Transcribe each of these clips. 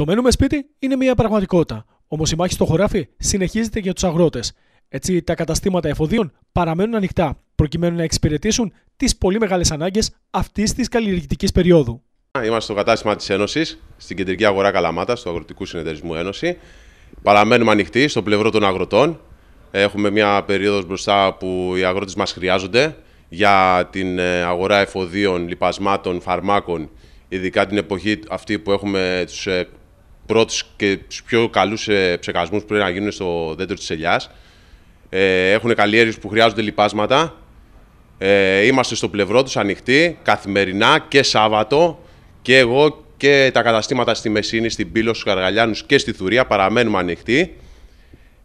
Το μένουμε σπίτι είναι μια πραγματικότητα. Όμως η μάχη στο χωράφι συνεχίζεται για τους αγρότες. Έτσι, τα καταστήματα εφοδίων παραμένουν ανοιχτά, προκειμένου να εξυπηρετήσουν τις πολύ μεγάλες ανάγκες αυτής της καλλιεργητικής περίοδου. Είμαστε στο κατάστημα της Ένωσης, στην κεντρική αγορά Καλαμάτα, του Αγροτικού Συνεταιρισμού Ένωση. Παραμένουμε ανοιχτοί στο πλευρό των αγροτών. Έχουμε μια περίοδος μπροστά που οι αγρότες μας χρειάζονται για την ε, αγορά εφοδίων, λιπασμάτων, φαρμάκων, ειδικά την εποχή αυτή που έχουμε τους. Ε, πρώτους και τους πιο καλούς ε, ψεκασμούς που πρέπει να γίνουν στο δέντρο της ελιάς. Ε, έχουν καλλιέργειες που χρειάζονται λιπάσματα. Ε, είμαστε στο πλευρό τους ανοιχτοί καθημερινά και Σάββατο και εγώ και τα καταστήματα στη Μεσίνη, στην Πύλο, στους Καργαλιάνου και στη Θουρία παραμένουμε ανοιχτοί.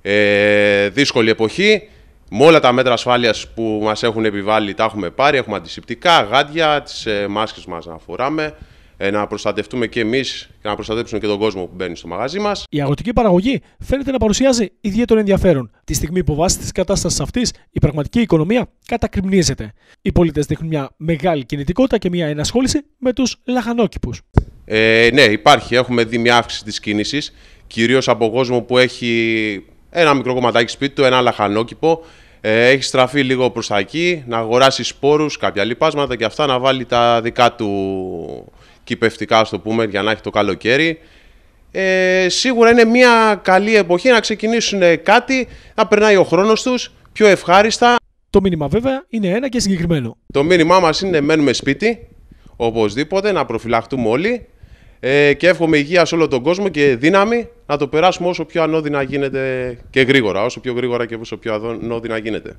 Ε, δύσκολη εποχή. Με όλα τα μέτρα ασφάλειας που μας έχουν επιβάλει τα έχουμε πάρει. Έχουμε αντισηπτικά, γάντια, τις ε, μάσκες μας να φοράμε. Ε, να προστατευτούμε και εμείς και να προστατέψουμε και τον κόσμο που μπαίνει στο μαγαζί μας. Η αγροτική παραγωγή φαίνεται να παρουσιάζει ιδιαίτερο ενδιαφέρον. Τη στιγμή που βάσει της κατάστασης αυτής η πραγματική οικονομία κατακριμνίζεται. Οι πολίτες δείχνουν μια μεγάλη κινητικότητα και μια ενασχόληση με τους λαχανόκηπους. Ε, ναι, υπάρχει. Έχουμε δει μια αύξηση της κίνησης, κυρίως από κόσμο που έχει ένα μικρό κομματάκι σπίτι του, ένα λαχανόκηπο ε, έχεις στραφεί λίγο προς τα εκεί, να αγοράσεις σπόρους, κάποια λοιπάσματα και αυτά, να βάλει τα δικά του κυπευτικά, στο πούμε, για να έχει το καλοκαίρι. Ε, σίγουρα είναι μια καλή εποχή να ξεκινήσουν κάτι, να περνάει ο χρόνος τους πιο ευχάριστα. Το μήνυμα βέβαια είναι ένα και συγκεκριμένο. Το μήνυμά μας είναι μένουμε σπίτι, οπωσδήποτε, να προφυλαχτούμε όλοι ε, και εύχομαι υγεία σε όλο τον κόσμο και δύναμη να το περάσουμε όσο πιο ανώδυνα γίνεται και γρήγορα, όσο πιο γρήγορα και όσο πιο ανώδυνα γίνεται.